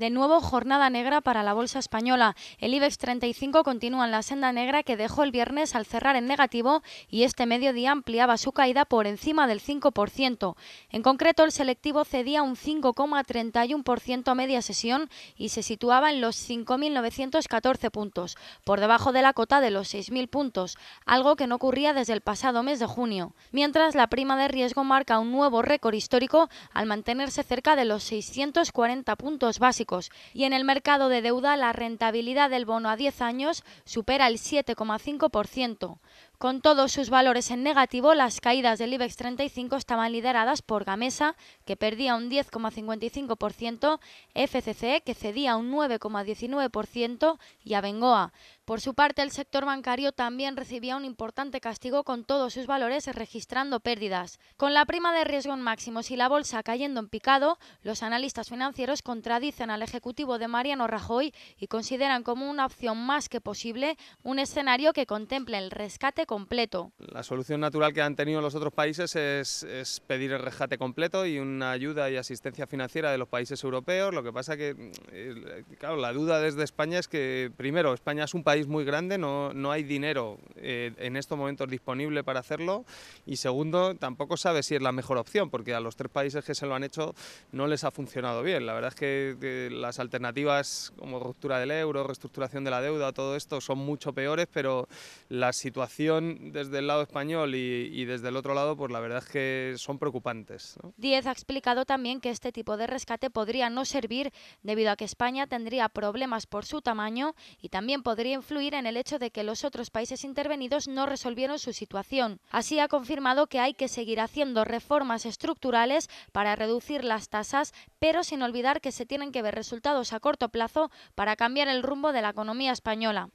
De nuevo, jornada negra para la bolsa española. El IBEX 35 continúa en la senda negra que dejó el viernes al cerrar en negativo y este mediodía ampliaba su caída por encima del 5%. En concreto, el selectivo cedía un 5,31% a media sesión y se situaba en los 5.914 puntos, por debajo de la cota de los 6.000 puntos, algo que no ocurría desde el pasado mes de junio. Mientras, la prima de riesgo marca un nuevo récord histórico al mantenerse cerca de los 640 puntos básicos y en el mercado de deuda, la rentabilidad del bono a 10 años supera el 7,5%. Con todos sus valores en negativo, las caídas del IBEX 35 estaban lideradas por Gamesa, que perdía un 10,55%, FCC, que cedía un 9,19%, y Abengoa. Por su parte, el sector bancario también recibía un importante castigo con todos sus valores registrando pérdidas. Con la prima de riesgo en máximos y la bolsa cayendo en picado, los analistas financieros contradicen a al Ejecutivo de Mariano Rajoy y consideran como una opción más que posible un escenario que contemple el rescate completo. La solución natural que han tenido los otros países es, pedir el rescate completo y una ayuda y asistencia financiera de los países europeos. Lo que pasa que, eh, claro, la duda desde España es que, primero, España es un país muy grande, no, no hay dinero eh, en estos momentos disponible para hacerlo y, segundo, tampoco sabe si es la mejor opción porque a los tres países que se lo han hecho no les ha funcionado bien. La verdad es que eh, las alternativas como ruptura del euro, reestructuración de la deuda, todo esto son mucho peores, pero la situación desde el lado español y, desde el otro lado, pues la verdad es que son preocupantes. ¿no? ha explicado también que este tipo de rescate podría no servir debido a que España tendría problemas por su tamaño y también podría influir en el hecho de que los otros países intervenidos no resolvieron su situación. Así ha confirmado que hay que seguir haciendo reformas estructurales para reducir las tasas, pero sin olvidar que se tienen que ver resultados a corto plazo para cambiar el rumbo de la economía española.